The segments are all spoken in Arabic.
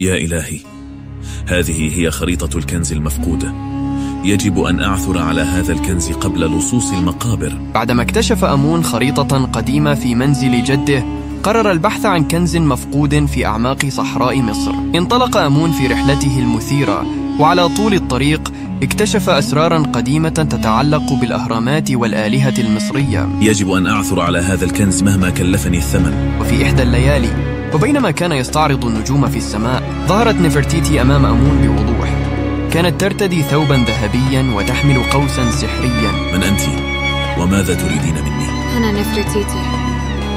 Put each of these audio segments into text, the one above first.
يا إلهي هذه هي خريطة الكنز المفقودة يجب أن أعثر على هذا الكنز قبل لصوص المقابر بعدما اكتشف أمون خريطة قديمة في منزل جده قرر البحث عن كنز مفقود في أعماق صحراء مصر انطلق أمون في رحلته المثيرة وعلى طول الطريق اكتشف أسرارا قديمة تتعلق بالأهرامات والآلهة المصرية يجب أن أعثر على هذا الكنز مهما كلفني الثمن وفي إحدى الليالي وبينما كان يستعرض النجوم في السماء ظهرت نفرتيتي أمام أمون بوضوح كانت ترتدي ثوبا ذهبيا وتحمل قوسا سحريا من أنت؟ وماذا تريدين مني؟ أنا نفرتيتي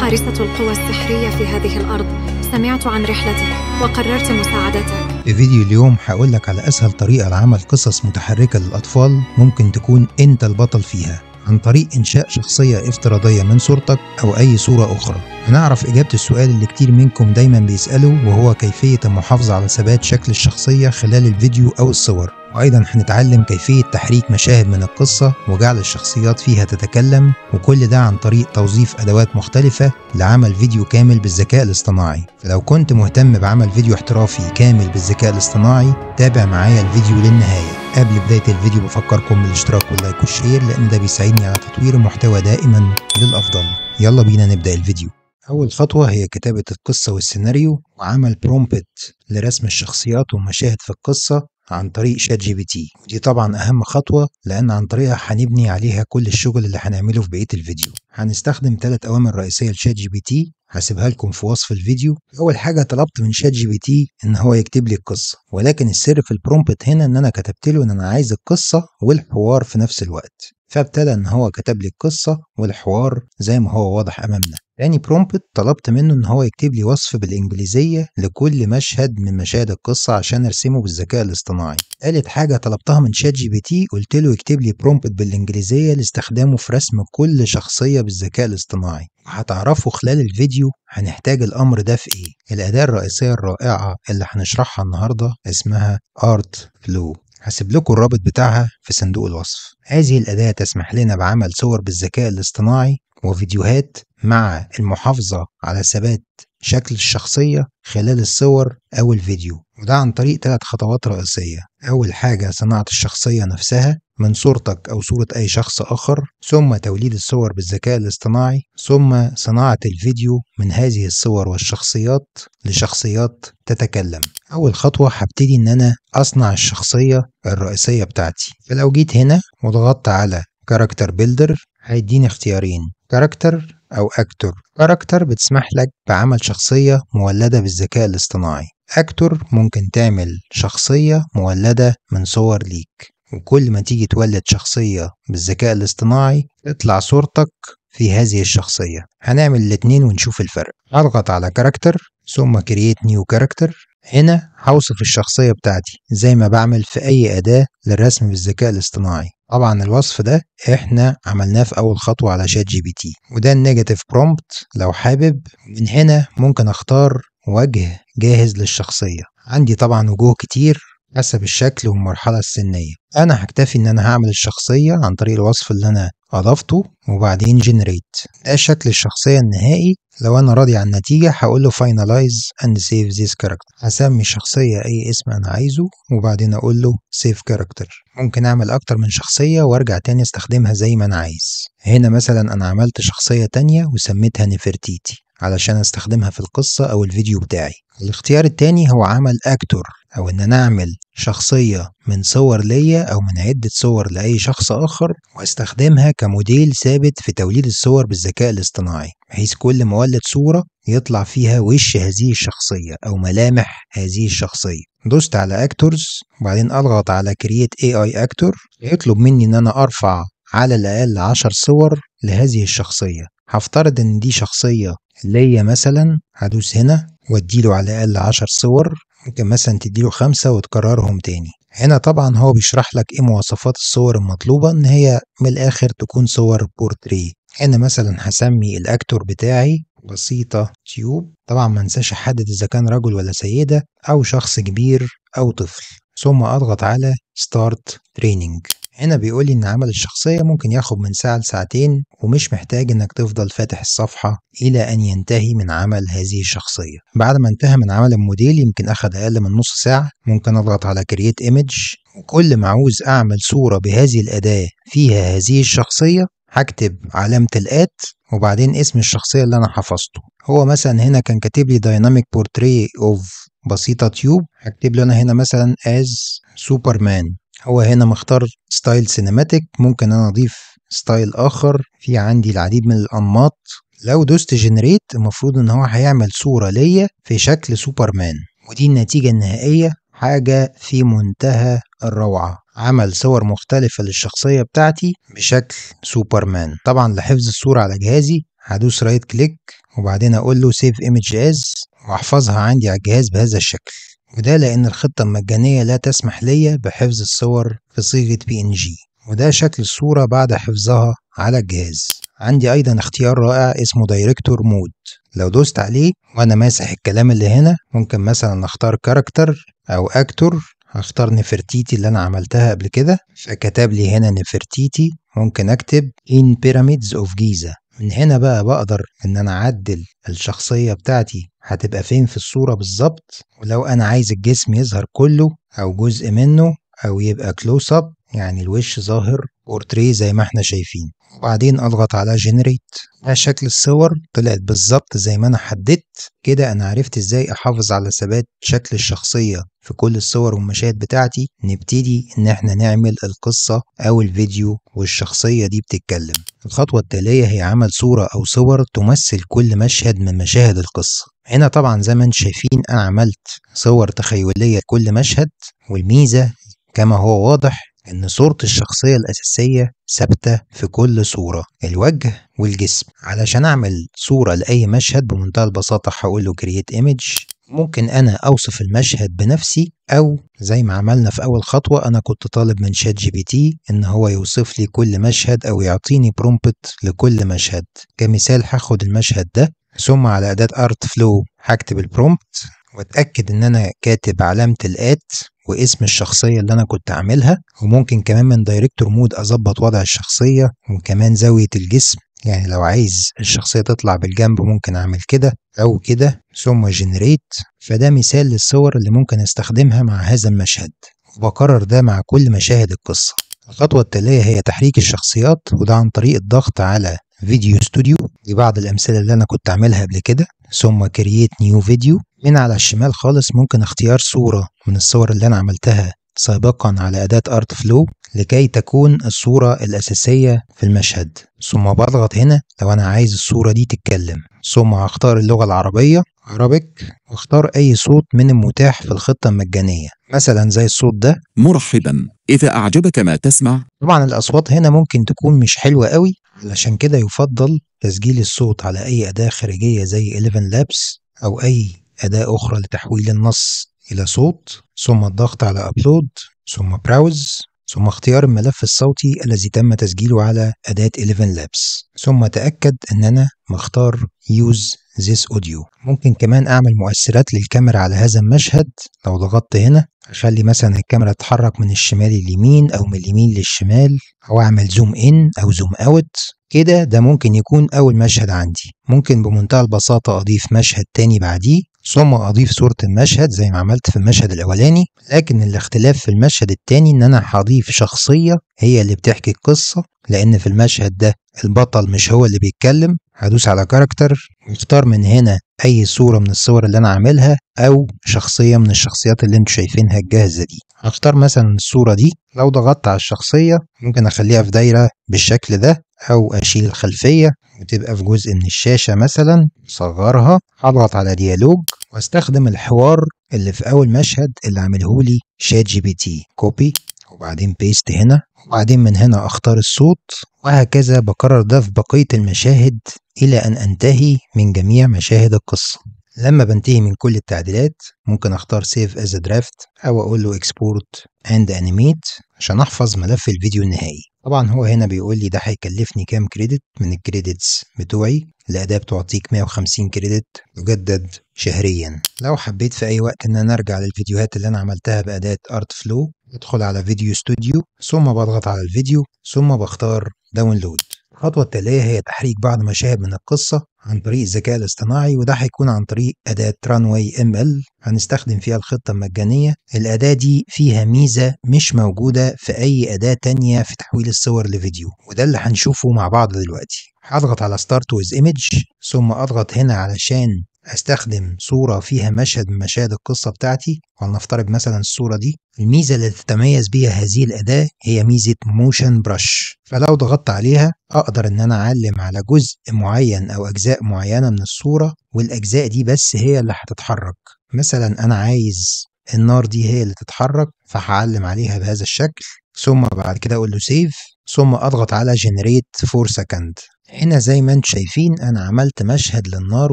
حارسة القوى السحرية في هذه الأرض سمعت عن رحلتك وقررت مساعدتك في فيديو اليوم هقول لك على أسهل طريقة لعمل قصص متحركة للأطفال ممكن تكون أنت البطل فيها عن طريق إنشاء شخصية افتراضية من صورتك أو أي صورة أخرى هنعرف إجابة السؤال اللي كتير منكم دايما بيسأله وهو كيفية المحافظة على ثبات شكل الشخصية خلال الفيديو أو الصور وأيضا هنتعلم كيفية تحريك مشاهد من القصة وجعل الشخصيات فيها تتكلم وكل ده عن طريق توظيف أدوات مختلفة لعمل فيديو كامل بالذكاء الاصطناعي فلو كنت مهتم بعمل فيديو احترافي كامل بالذكاء الاصطناعي تابع معايا الفيديو للنهاية قبل بداية الفيديو بفكركم بالاشتراك واللايك والشير لأن ده بيساعدني على تطوير محتوى دائما للأفضل يلا بينا نبدأ الفيديو أول خطوة هي كتابة القصة والسيناريو وعمل برومبت لرسم الشخصيات ومشاهد في القصة عن طريق شات جي بي تي ودي طبعا أهم خطوة لأن عن طريقها هنبني عليها كل الشغل اللي هنعمله في بقية الفيديو هنستخدم ثلاث أوامر رئيسية لشات جي بي تي هسيبها لكم في وصف الفيديو أول حاجة طلبت من شات جي بي تي إن هو يكتب لي القصة ولكن السر في البرومبت هنا إن أنا كتبت له إن أنا عايز القصة والحوار في نفس الوقت فابتدى ان هو كتب لي القصه والحوار زي ما هو واضح امامنا تاني برومبت طلبت منه ان هو يكتب لي وصف بالانجليزيه لكل مشهد من مشاهد القصه عشان ارسمه بالذكاء الاصطناعي تالت حاجه طلبتها من شات جي بي تي قلت له يكتب لي برومبت بالانجليزيه لاستخدامه في رسم كل شخصيه بالذكاء الاصطناعي هتعرفوا خلال الفيديو هنحتاج الامر ده في ايه الاداه الرئيسيه الرائعه اللي هنشرحها النهارده اسمها ارت فلو هسيب لكم الرابط بتاعها في صندوق الوصف هذه الأداة تسمح لنا بعمل صور بالذكاء الاصطناعي وفيديوهات مع المحافظة على ثبات شكل الشخصية خلال الصور أو الفيديو وده عن طريق ثلاث خطوات رئيسية أول حاجة صناعة الشخصية نفسها من صورتك أو صورة أي شخص آخر ثم توليد الصور بالذكاء الاصطناعي ثم صناعة الفيديو من هذه الصور والشخصيات لشخصيات تتكلم أول خطوة هبتدي إن أنا أصنع الشخصية الرئيسية بتاعتي فلو جيت هنا وضغطت على كاركتر بيلدر هيديني اختيارين كاركتر أو أكتور كاركتر بتسمح لك بعمل شخصية مولدة بالذكاء الاصطناعي أكتور ممكن تعمل شخصية مولدة من صور ليك وكل ما تيجي تولد شخصية بالذكاء الاصطناعي تطلع صورتك في هذه الشخصية هنعمل الاتنين ونشوف الفرق هضغط على كاركتر ثم كرييت نيو كاركتر هنا هوصف الشخصية بتاعتي زي ما بعمل في أي أداة للرسم بالذكاء الاصطناعي طبعا الوصف ده احنا عملناه في اول خطوه على شات جي بي تي وده النيجاتيف برومبت لو حابب من هنا ممكن اختار وجه جاهز للشخصيه عندي طبعا وجوه كتير حسب الشكل والمرحله السنيه انا هكتفي ان انا هعمل الشخصيه عن طريق الوصف اللي انا اضفته وبعدين جنريت ده شكل الشخصيه النهائي لو أنا راضي عن النتيجة هقول له finalize and save this character هسمي الشخصية أي اسم أنا عايزه وبعدين أقول له save character ممكن أعمل أكتر من شخصية وأرجع تاني أستخدمها زي ما أنا عايز هنا مثلا أنا عملت شخصية تانية وسميتها نفرتيتي علشان استخدمها في القصة أو الفيديو بتاعي الاختيار التاني هو عمل أكتور أو إن أنا أعمل شخصية من صور ليا أو من عدة صور لأي شخص آخر وأستخدمها كموديل ثابت في توليد الصور بالذكاء الاصطناعي بحيث كل ما أولد صورة يطلع فيها وش هذه الشخصية أو ملامح هذه الشخصية دوست على أكتورز وبعدين أضغط على كرييت اي اي أكتور يطلب مني إن أنا أرفع على الأقل عشر صور لهذه الشخصية هفترض إن دي شخصية ليا مثلا هدوس هنا واديله على الاقل 10 صور ممكن مثلا تديله خمسة وتكررهم تاني هنا طبعا هو بيشرح لك ايه مواصفات الصور المطلوبة ان هي من الاخر تكون صور بورتريه هنا مثلا هسمي الاكتور بتاعي بسيطة تيوب طبعا ما انساش احدد اذا كان رجل ولا سيدة او شخص كبير او طفل ثم اضغط على ستارت تريننج هنا بيقولي إن عمل الشخصية ممكن ياخد من ساعة لساعتين ومش محتاج إنك تفضل فاتح الصفحة إلى أن ينتهي من عمل هذه الشخصية بعد ما انتهى من عمل الموديل يمكن أخد أقل من نص ساعة ممكن أضغط على كرييت ايمج وكل ما عاوز أعمل صورة بهذه الأداة فيها هذه الشخصية هكتب علامة الآت وبعدين اسم الشخصية اللي أنا حفظته هو مثلا هنا كان كاتب لي دايناميك بورتري اوف بسيطة تيوب هكتب له أنا هنا مثلا از سوبرمان هو هنا مختار ستايل سينماتيك ممكن انا اضيف ستايل اخر في عندي العديد من الانماط لو دوست جنريت المفروض ان هو هيعمل صورة ليا في شكل سوبرمان ودي النتيجة النهائية حاجة في منتهى الروعة عمل صور مختلفة للشخصية بتاعتي بشكل سوبرمان طبعا لحفظ الصورة على جهازي هدوس رايت كليك وبعدين اقول له سيف ايمج از واحفظها عندي على الجهاز بهذا الشكل وده لأن الخطة المجانية لا تسمح ليا بحفظ الصور في صيغة PNG وده شكل الصورة بعد حفظها على الجهاز عندي أيضا اختيار رائع اسمه دايركتور مود لو دوست عليه وأنا ماسح الكلام اللي هنا ممكن مثلا أختار كاركتر أو أكتور هختار نفرتيتي اللي أنا عملتها قبل كده فكتب لي هنا نفرتيتي ممكن أكتب In Pyramids of Giza من هنا بقى بقدر ان انا اعدل الشخصية بتاعتي هتبقى فين في الصورة بالظبط ولو انا عايز الجسم يظهر كله او جزء منه او يبقى كلوز اب يعني الوش ظاهر بورتريه زي ما احنا شايفين وبعدين اضغط على جنريت ده شكل الصور طلعت بالظبط زي ما انا حددت كده انا عرفت ازاي احافظ على ثبات شكل الشخصية في كل الصور والمشاهد بتاعتي نبتدي ان احنا نعمل القصة او الفيديو والشخصية دي بتتكلم الخطوة التالية هي عمل صورة او صور تمثل كل مشهد من مشاهد القصة هنا طبعا زي ما انتم شايفين انا عملت صور تخيلية لكل مشهد والميزة كما هو واضح إن صورة الشخصية الأساسية ثابتة في كل صورة الوجه والجسم علشان أعمل صورة لأي مشهد بمنتهى البساطة هقول له كرييت ايمج ممكن أنا أوصف المشهد بنفسي أو زي ما عملنا في أول خطوة أنا كنت طالب من شات جي بي تي إن هو يوصف لي كل مشهد أو يعطيني برومبت لكل مشهد كمثال هاخد المشهد ده ثم على أداة أرت فلو هكتب البرومبت وأتأكد إن أنا كاتب علامة الآت واسم الشخصية اللي أنا كنت عاملها وممكن كمان من دايركتور مود أظبط وضع الشخصية وكمان زاوية الجسم يعني لو عايز الشخصية تطلع بالجنب ممكن أعمل كده أو كده ثم جنريت فده مثال للصور اللي ممكن أستخدمها مع هذا المشهد وبكرر ده مع كل مشاهد القصة الخطوة التالية هي تحريك الشخصيات وده عن طريق الضغط على فيديو ستوديو دي بعض الأمثلة اللي أنا كنت عاملها قبل كده ثم كرييت نيو فيديو من على الشمال خالص ممكن اختيار صورة من الصور اللي أنا عملتها سابقا على أداة أرت فلو لكي تكون الصورة الأساسية في المشهد ثم بضغط هنا لو أنا عايز الصورة دي تتكلم ثم هختار اللغة العربية عربك واختار أي صوت من المتاح في الخطة المجانية مثلا زي الصوت ده مرحبا إذا أعجبك ما تسمع طبعا الأصوات هنا ممكن تكون مش حلوة قوي علشان كده يفضل تسجيل الصوت على أي أداة خارجية زي 11 لابس أو أي أداة أخرى لتحويل النص إلى صوت ثم الضغط على أبلود ثم براوز ثم اختيار الملف الصوتي الذي تم تسجيله على أداة 11 Labs ثم تأكد أن أنا مختار Use This Audio ممكن كمان أعمل مؤثرات للكاميرا على هذا المشهد لو ضغطت هنا أخلي مثلا الكاميرا تتحرك من الشمال لليمين أو من اليمين للشمال أو أعمل زوم إن أو زوم أوت كده ده ممكن يكون أول مشهد عندي ممكن بمنتهى البساطة أضيف مشهد تاني بعديه ثم أضيف صورة المشهد زي ما عملت في المشهد الأولاني لكن الاختلاف في المشهد التاني إن أنا هضيف شخصية هي اللي بتحكي القصة لأن في المشهد ده البطل مش هو اللي بيتكلم هدوس على كاركتر واختار من هنا أي صورة من الصور اللي أنا عاملها أو شخصية من الشخصيات اللي أنتوا شايفينها الجاهزة دي هختار مثلا الصورة دي لو ضغطت على الشخصية ممكن أخليها في دايرة بالشكل ده أو أشيل الخلفية وتبقى في جزء من الشاشة مثلا صغرها هضغط على ديالوج وأستخدم الحوار اللي في أول مشهد اللي لي شات جي بي تي كوبي وبعدين بيست هنا وبعدين من هنا أختار الصوت وهكذا بكرر ده في بقية المشاهد إلى أن أنتهي من جميع مشاهد القصة لما بنتهي من كل التعديلات ممكن اختار سيف از درافت او اقول له اكسبورت اند انيميت عشان احفظ ملف الفيديو النهائي طبعا هو هنا بيقول لي ده هيكلفني كام كريدت من الكريدتس بتوعي الأداة بتعطيك 150 كريدت مجدد شهريا لو حبيت في أي وقت إن أنا أرجع للفيديوهات اللي أنا عملتها بأداة أرت فلو ادخل على فيديو ستوديو ثم بضغط على الفيديو ثم بختار داونلود الخطوة التالية هي تحريك بعض مشاهد من القصة عن طريق الذكاء الاصطناعي وده هيكون عن طريق أداة رانواي ام ال هنستخدم فيها الخطة المجانية الأداة دي فيها ميزة مش موجودة في أي أداة تانية في تحويل الصور لفيديو وده اللي هنشوفه مع بعض دلوقتي هضغط على ستارت ويز ايمج ثم اضغط هنا علشان استخدم صورة فيها مشهد من مشاهد القصة بتاعتي ولنفترض مثلا الصورة دي الميزة اللي تتميز بيها هذه الأداة هي ميزة موشن برش فلو ضغطت عليها أقدر إن أنا أعلم على جزء معين أو أجزاء معينة من الصورة والأجزاء دي بس هي اللي هتتحرك مثلا أنا عايز النار دي هي اللي تتحرك فهعلم عليها بهذا الشكل ثم بعد كده أقول له سيف ثم أضغط على جنريت فور سكند هنا زي ما انتوا شايفين انا عملت مشهد للنار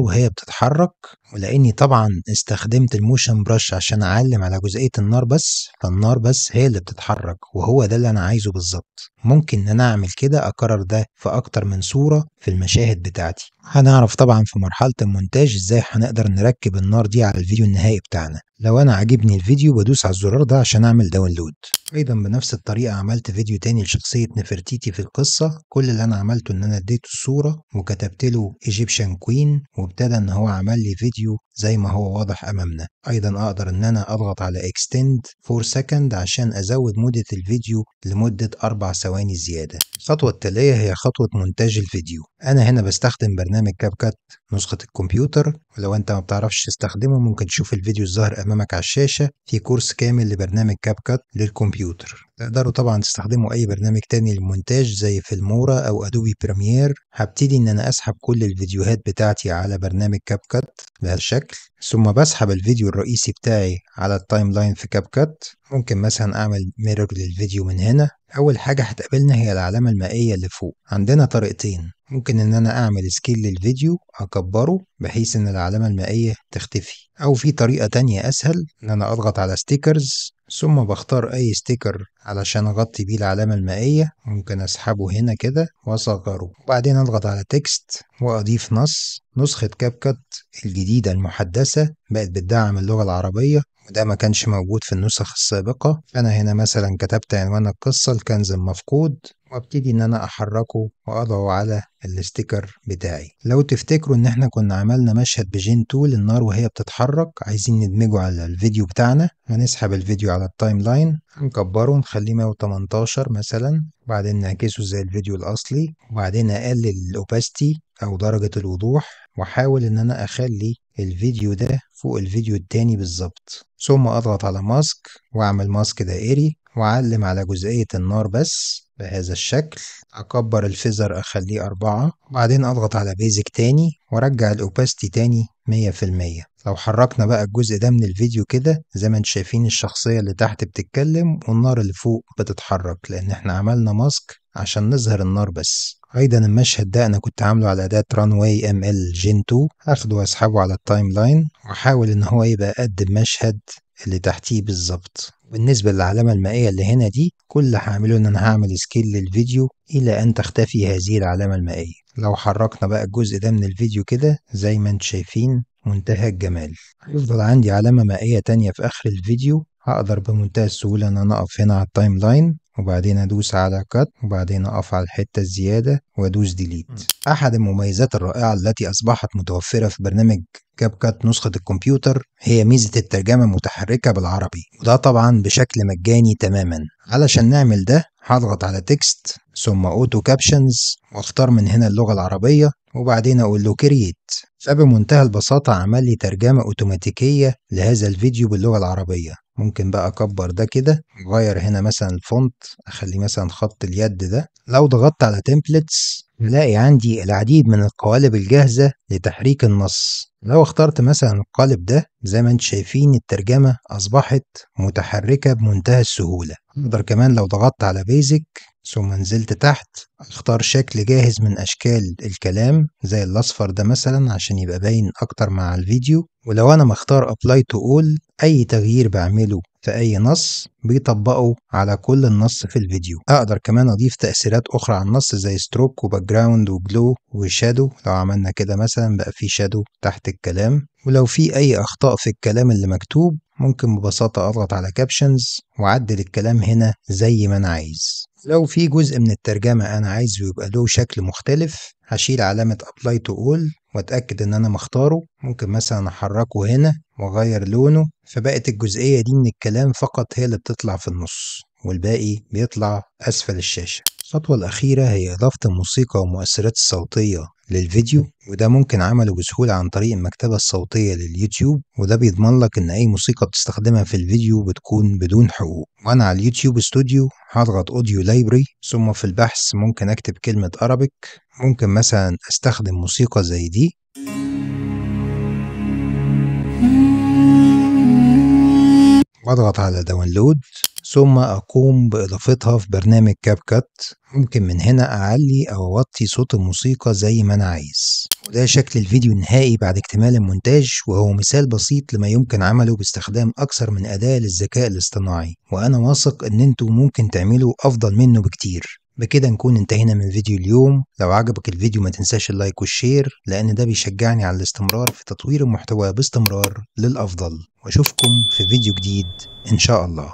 وهي بتتحرك ولاني طبعا استخدمت الموشن براش عشان اعلم على جزئية النار بس فالنار بس هي اللي بتتحرك وهو ده اللي انا عايزه بالظبط ممكن ان انا اعمل كده اكرر ده في اكتر من صورة في المشاهد بتاعتي هنعرف طبعا في مرحلة المونتاج ازاي هنقدر نركب النار دي على الفيديو النهائي بتاعنا لو انا عاجبني الفيديو بدوس على الزرار ده عشان اعمل داونلود ايضا بنفس الطريقة عملت فيديو تاني لشخصية نفرتيتي في القصة كل اللي انا عملته ان انا اديته الصورة وكتبت له ايجيبشن كوين وابتدى ان هو عمل لي فيديو الفيديو زي ما هو واضح امامنا ايضا اقدر ان انا اضغط على extend فور second عشان ازود مدة الفيديو لمدة اربع ثواني زيادة الخطوة التالية هي خطوة مونتاج الفيديو أنا هنا بستخدم برنامج كاب كات نسخة الكمبيوتر ولو أنت ما بتعرفش تستخدمه ممكن تشوف الفيديو الظاهر أمامك على الشاشة في كورس كامل لبرنامج كاب كات للكمبيوتر تقدروا طبعا تستخدموا أي برنامج تاني للمونتاج زي فيلمورا أو أدوبي بريمير هبتدي إن أنا أسحب كل الفيديوهات بتاعتي على برنامج كاب كات بهالشكل ثم بسحب الفيديو الرئيسي بتاعي على التايم لاين في كاب كات ممكن مثلا أعمل ميرور للفيديو من هنا أول حاجة هتقابلنا هي العلامة المائية اللي فوق عندنا طريقتين ممكن ان انا اعمل سكيل للفيديو اكبره بحيث ان العلامة المائية تختفي او في طريقة تانية اسهل ان انا اضغط على ستيكرز ثم بختار اي ستيكر علشان اغطي بيه العلامة المائية ممكن اسحبه هنا كده واصغره وبعدين اضغط على تكست واضيف نص نسخة كاب كات الجديدة المحدثة بقت بتدعم اللغة العربية وده ما كانش موجود في النسخ السابقة أنا هنا مثلا كتبت عنوان القصة الكنز المفقود وابتدي ان انا احركه واضعه على الاستيكر بتاعي لو تفتكروا ان احنا كنا عملنا مشهد بجين تول للنار وهي بتتحرك عايزين ندمجه على الفيديو بتاعنا هنسحب الفيديو على التايم لاين هنكبره نخليه 118 مثلا وبعدين نعكسه زي الفيديو الاصلي وبعدين اقلل الاوباستي او درجة الوضوح واحاول ان انا اخلي الفيديو ده فوق الفيديو التاني بالظبط ثم اضغط على ماسك واعمل ماسك دائري واعلم على جزئية النار بس بهذا الشكل أكبر الفيزر أخليه أربعة وبعدين أضغط على بيزك تاني وأرجع الأوباستي تاني مية في المية لو حركنا بقى الجزء ده من الفيديو كده زي ما انتم شايفين الشخصية اللي تحت بتتكلم والنار اللي فوق بتتحرك لأن احنا عملنا ماسك عشان نظهر النار بس ايضا المشهد ده انا كنت عامله على اداه ران واي ام ال جين 2 هاخده واسحبه على التايم لاين واحاول ان هو يبقى قد مشهد اللي تحتيه بالظبط بالنسبة للعلامة المائية اللي هنا دي كل اللي هعمله ان انا هعمل سكيل للفيديو الى ان تختفي هذه العلامة المائية لو حركنا بقى الجزء ده من الفيديو كده زي ما انتم شايفين منتهى الجمال هيفضل عندي علامة مائية تانية في اخر الفيديو هقدر بمنتهى السهولة ان انا اقف هنا على التايم لاين وبعدين ادوس على كات وبعدين اقف على الحته الزياده وادوس ديليت احد المميزات الرائعه التي اصبحت متوفره في برنامج كاب كات نسخة الكمبيوتر هي ميزة الترجمة المتحركة بالعربي وده طبعا بشكل مجاني تماما علشان نعمل ده هضغط على تكست ثم اوتو كابشنز واختار من هنا اللغة العربية وبعدين اقول له كرييت فبمنتهى البساطة عمل لي ترجمة اوتوماتيكية لهذا الفيديو باللغة العربية ممكن بقى اكبر ده كده اغير هنا مثلا الفونت اخليه مثلا خط اليد ده لو ضغطت على تمبلتس نلاقي عندي العديد من القوالب الجاهزة لتحريك النص لو اخترت مثلا القالب ده زي ما انتم شايفين الترجمة أصبحت متحركة بمنتهى السهولة أقدر كمان لو ضغطت على بيزك ثم نزلت تحت اختار شكل جاهز من أشكال الكلام زي الأصفر ده مثلا عشان يبقى باين أكتر مع الفيديو ولو أنا مختار Apply to All أي تغيير بعمله في أي نص بيطبقه على كل النص في الفيديو أقدر كمان أضيف تأثيرات أخرى على النص زي ستروك وباك جراوند وجلو وشادو لو عملنا كده مثلا بقى في شادو تحت الكلام ولو في أي أخطاء في الكلام اللي مكتوب ممكن ببساطة أضغط على كابشنز وأعدل الكلام هنا زي ما أنا عايز لو في جزء من الترجمة أنا عايزه يبقى له شكل مختلف هشيل علامة Apply to All وأتأكد إن أنا مختاره ممكن مثلا أحركه هنا وأغير لونه فبقت الجزئية دي من الكلام فقط هي اللي بتطلع في النص والباقي بيطلع أسفل الشاشة الخطوة الأخيرة هي إضافة الموسيقى والمؤثرات الصوتية للفيديو وده ممكن عمله بسهولة عن طريق المكتبة الصوتية لليوتيوب وده بيضمن لك إن أي موسيقى بتستخدمها في الفيديو بتكون بدون حقوق وأنا على اليوتيوب استوديو هضغط أوديو لايبرري ثم في البحث ممكن أكتب كلمة أرابيك ممكن مثلا أستخدم موسيقى زي دي أضغط على داونلود ثم أقوم بإضافتها في برنامج كاب كات ممكن من هنا أعلي أو أوطي صوت الموسيقى زي ما أنا عايز وده شكل الفيديو النهائي بعد اكتمال المونتاج وهو مثال بسيط لما يمكن عمله باستخدام أكثر من أداة للذكاء الاصطناعي وأنا واثق إن أنتوا ممكن تعملوا أفضل منه بكتير بكده نكون انتهينا من فيديو اليوم لو عجبك الفيديو ما تنساش اللايك والشير لان ده بيشجعني على الاستمرار في تطوير المحتوى باستمرار للافضل واشوفكم في فيديو جديد ان شاء الله